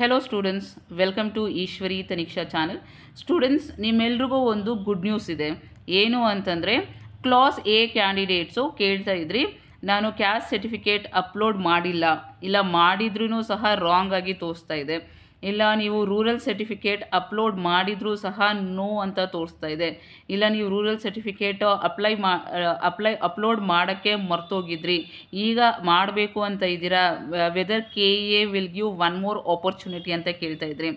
Hello students welcome to Eshwari Taniksha channel students ನಿಮ್ಮೆಲ್ರಿಗೂ ಒಂದು good news ಇದೆ ಏನು ಅಂತಂದರೆ ಕ್ಲಾಸ್ ಎ ಕ್ಯಾಂಡಿಡೇಟ್ಸು ಕೇಳ್ತಾ ಇದ್ರಿ ನಾನು ಕ್ಯಾಸ್ಟ್ ಸರ್ಟಿಫಿಕೇಟ್ ಅಪ್ಲೋಡ್ ಮಾಡಿಲ್ಲ ಇಲ್ಲ ಮಾಡಿದ್ರೂ ಸಹ ರಾಂಗ್ ಆಗಿ ತೋರಿಸ್ತಾ ಇದೆ ಇಲ್ಲ ನೀವು ರೂರಲ್ ಸರ್ಟಿಫಿಕೇಟ್ ಅಪ್ಲೋಡ್ ಮಾಡಿದರೂ ಸಹ ನೋ ಅಂತ ತೋರಿಸ್ತಾ ಇದೆ ಇಲ್ಲ ನೀವು ರೂರಲ್ ಸರ್ಟಿಫಿಕೇಟ್ ಅಪ್ಲೈ ಮಾ ಅಪ್ಲೈ ಅಪ್ಲೋಡ್ ಮಾಡೋಕ್ಕೆ ಮರ್ತೋಗಿದ್ರಿ ಈಗ ಮಾಡಬೇಕು ಅಂತ ಇದ್ದೀರಾ whether K A will give one more opportunity ಅಂತ ಕೇಳ್ತಾ ಇದ್ರಿ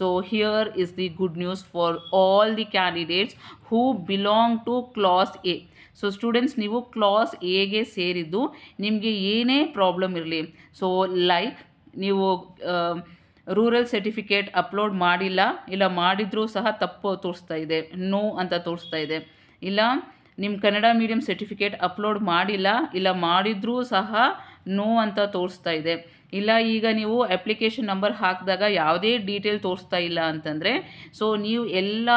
so here is the good news for all the candidates who belong to class A so students ನೀವು ಕ್ಲಾಸ್ ಎಗೆ ಸೇರಿದ್ದು ನಿಮಗೆ ಏನೇ ಪ್ರಾಬ್ಲಮ್ ಇರಲಿ ಸೊ ಲೈಕ್ ನೀವು ರೂರಲ್ ಸರ್ಟಿಫಿಕೇಟ್ ಅಪ್ಲೋಡ್ ಮಾಡಿಲ್ಲ ಇಲ್ಲ ಮಾಡಿದರೂ ಸಹ ತಪ್ಪು ತೋರಿಸ್ತಾ ಇದೆ ನೋ ಅಂತ ತೋರಿಸ್ತಾ ಇದೆ ಇಲ್ಲ ನಿಮ್ಮ ಕನ್ನಡ ಮೀಡಿಯಂ ಸರ್ಟಿಫಿಕೇಟ್ ಅಪ್ಲೋಡ್ ಮಾಡಿಲ್ಲ ಇಲ್ಲ ಮಾಡಿದರೂ ಸಹ ನೋ ಅಂತ ತೋರಿಸ್ತಾ ಇದೆ ಇಲ್ಲ ಈಗ ನೀವು ಅಪ್ಲಿಕೇಶನ್ ನಂಬರ್ ಹಾಕಿದಾಗ ಯಾವುದೇ ಡೀಟೇಲ್ ತೋರಿಸ್ತಾ ಇಲ್ಲ ಅಂತಂದರೆ ಸೊ ನೀವು ಎಲ್ಲ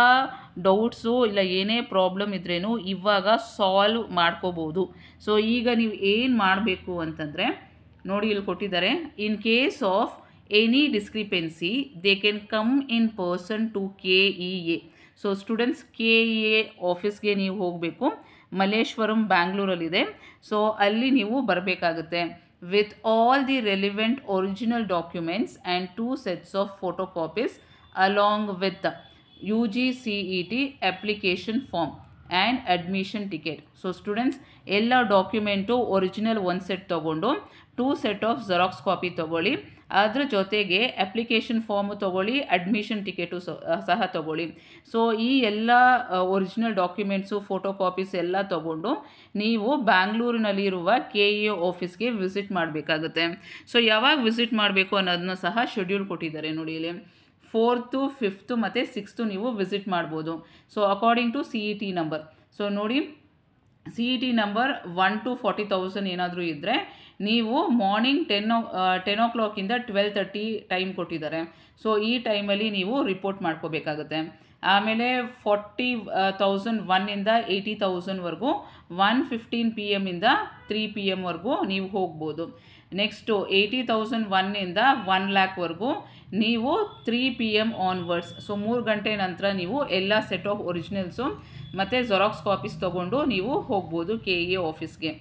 ಡೌಟ್ಸು ಇಲ್ಲ ಏನೇ ಪ್ರಾಬ್ಲಮ್ ಇದ್ರೇನು ಇವಾಗ ಸಾಲ್ವ್ ಮಾಡ್ಕೋಬೋದು ಸೊ ಈಗ ನೀವು ಏನು ಮಾಡಬೇಕು ಅಂತಂದರೆ ನೋಡಿ ಇಲ್ಲಿ ಕೊಟ್ಟಿದ್ದಾರೆ in case of any discrepancy, they can come in person to KEA. So students, KEA office ke niu hogbeko, Maleshwaram, Bangalore ali So alli niu barbe kagate. With all the relevant original documents and two sets of photocopies along with the UGCET application form. And admission ticket so students ಎಲ್ಲ document original ಒಂದು set ತೊಗೊಂಡು two set of xerox copy ತೊಗೊಳ್ಳಿ ಅದರ ಜೊತೆಗೆ application form ತೊಗೊಳ್ಳಿ admission ticket ಸಹ ತೊಗೊಳ್ಳಿ so ಈ ಎಲ್ಲ ಒರಿಜಿನಲ್ ಡಾಕ್ಯುಮೆಂಟ್ಸು ಫೋಟೋ ಕಾಪೀಸ್ ಎಲ್ಲ ತೊಗೊಂಡು ನೀವು ಬ್ಯಾಂಗ್ಳೂರಿನಲ್ಲಿರುವ ಕೆ ಇ ಆಫೀಸ್ಗೆ ವಿಸಿಟ್ ಮಾಡಬೇಕಾಗುತ್ತೆ ಸೊ ಯಾವಾಗ ವಿಸಿಟ್ ಮಾಡಬೇಕು ಅನ್ನೋದನ್ನ ಸಹ ಶೆಡ್ಯೂಲ್ ಕೊಟ್ಟಿದ್ದಾರೆ ನೋಡಿ ಇಲ್ಲಿ ಫೋರ್ತು ಫಿಫ್ತು ಮತ್ತು ಸಿಕ್ಸ್ತು ನೀವು ವಿಸಿಟ್ ಮಾಡ್ಬೋದು so according to C E T number so ನೋಡಿ C E T number one to forty thousand ಏನಾದರೂ ಇದ್ದರೆ ನೀವು ಮಾರ್ನಿಂಗ್ ಟೆನ್ ಟೆನ್ ಓ ಕ್ಲಾಕಿಂದ ಟ್ವೆಲ್ ತರ್ಟಿ ಟೈಮ್ ಕೊಟ್ಟಿದ್ದಾರೆ ಸೊ ಈ ಟೈಮಲ್ಲಿ ನೀವು ರಿಪೋರ್ಟ್ ಮಾಡ್ಕೋಬೇಕಾಗುತ್ತೆ ಆಮೇಲೆ ಫೋರ್ಟಿ ತೌಸಂಡ್ ಒನ್ನಿಂದ ಏಯ್ಟಿ ತೌಸಂಡ್ವರೆಗೂ ಒನ್ ಫಿಫ್ಟೀನ್ ಪಿ ಎಮ್ ಇಂದ ತ್ರೀ ಪಿ ಎಮ್ವರೆಗೂ ನೀವು ಹೋಗ್ಬೋದು ನೆಕ್ಸ್ಟು ಏಯ್ಟಿ ತೌಸಂಡ್ ಒನ್ನಿಂದ ಒನ್ ಲ್ಯಾಕ್ವರೆಗೂ ನೀವು three P M onwards so ಮೂರು ಗಂಟೆ ನಂತರ ನೀವು ಎಲ್ಲ ಸೆಟ್ ಆಫ್ ಒರಿಜಿನಲ್ಸು ಮತ್ತು ಜೊರಾಕ್ಸ್ ಕಾಪೀಸ್ ತೊಗೊಂಡು ನೀವು ಹೋಗ್ಬೋದು ಕೆ ಎ ಆಫೀಸ್ಗೆ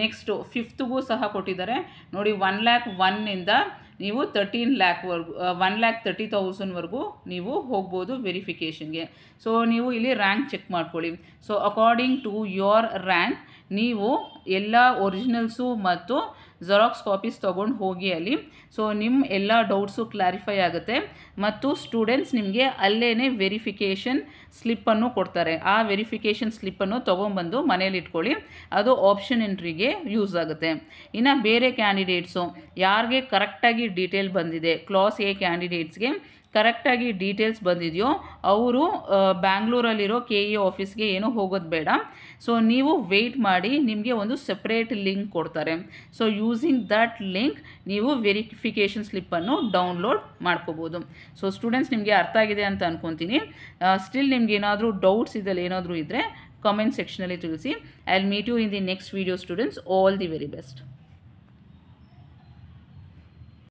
ನೆಕ್ಸ್ಟು ಫಿಫ್ತ್ಗೂ ಸಹ ಕೊಟ್ಟಿದ್ದಾರೆ ನೋಡಿ ಒನ್ ಲ್ಯಾಕ್ ಒನ್ನಿಂದ ನೀವು ತರ್ಟೀನ್ ಲ್ಯಾಕ್ವರೆಗೂ ಒನ್ ಲ್ಯಾಕ್ ತರ್ಟಿ ತೌಸಂಡ್ವರೆಗೂ ನೀವು ಹೋಗ್ಬೋದು ವೆರಿಫಿಕೇಷನ್ಗೆ ಸೊ ನೀವು ಇಲ್ಲಿ ರ್ಯಾಂಕ್ ಚೆಕ್ ಮಾಡ್ಕೊಳ್ಳಿ so according to your rank ನೀವು ಎಲ್ಲ ಒರಿಜಿನಲ್ಸು ಮತ್ತು ಜೆರಾಕ್ಸ್ ಕಾಪೀಸ್ ತೊಗೊಂಡು ಹೋಗಿ ಅಲ್ಲಿ ಸೊ ನಿಮ್ಮ ಎಲ್ಲ ಡೌಟ್ಸು ಕ್ಲಾರಿಫೈ ಆಗುತ್ತೆ ಮತ್ತು ಸ್ಟೂಡೆಂಟ್ಸ್ ನಿಮಗೆ ಅಲ್ಲೇ ವೆರಿಫಿಕೇಷನ್ ಸ್ಲಿಪ್ಪನ್ನು ಕೊಡ್ತಾರೆ ಆ ವೆರಿಫಿಕೇಷನ್ ಸ್ಲಿಪ್ಪನ್ನು ತೊಗೊಂಬಂದು ಮನೇಲಿ ಇಟ್ಕೊಳ್ಳಿ ಅದು ಆಪ್ಷನ್ ಎಂಟ್ರಿಗೆ ಯೂಸ್ ಆಗುತ್ತೆ ಇನ್ನು ಬೇರೆ ಕ್ಯಾಂಡಿಡೇಟ್ಸು ಯಾರಿಗೆ ಕರೆಕ್ಟಾಗಿ ಡೀಟೇಲ್ ಬಂದಿದೆ ಕ್ಲಾಸ್ ಎ ಕ್ಯಾಂಡಿಡೇಟ್ಸ್ಗೆ ಕರೆಕ್ಟಾಗಿ ಡೀಟೇಲ್ಸ್ ಬಂದಿದೆಯೋ ಅವರು ಬ್ಯಾಂಗ್ಳೂರಲ್ಲಿರೋ ಕೆ ಇ ಆಫೀಸ್ಗೆ ಏನೂ ಹೋಗೋದು ಬೇಡ ಸೊ ನೀವು ವೆಯ್ಟ್ ಮಾಡಿ ನಿಮಗೆ ಒಂದು ಸಪ್ರೇಟ್ ಲಿಂಕ್ ಕೊಡ್ತಾರೆ so use using that link ನೀವು ವೆರಿಫಿಕೇಷನ್ ಸ್ಲಿಪ್ಪನ್ನು ಡೌನ್ಲೋಡ್ ಮಾಡ್ಕೋಬೋದು ಸೊ ಸ್ಟೂಡೆಂಟ್ಸ್ ನಿಮಗೆ ಅರ್ಥ ಆಗಿದೆ ಅಂತ ಅಂದ್ಕೊತೀನಿ ಸ್ಟಿಲ್ ನಿಮ್ಗೆ ಏನಾದರೂ ಡೌಟ್ಸ್ ಇದರಲ್ಲಿ ಏನಾದರೂ ಇದ್ದರೆ ಕಮೆಂಟ್ ಸೆಕ್ಷನಲ್ಲಿ ತಿಳಿಸಿ I meet you in the next video students all the very best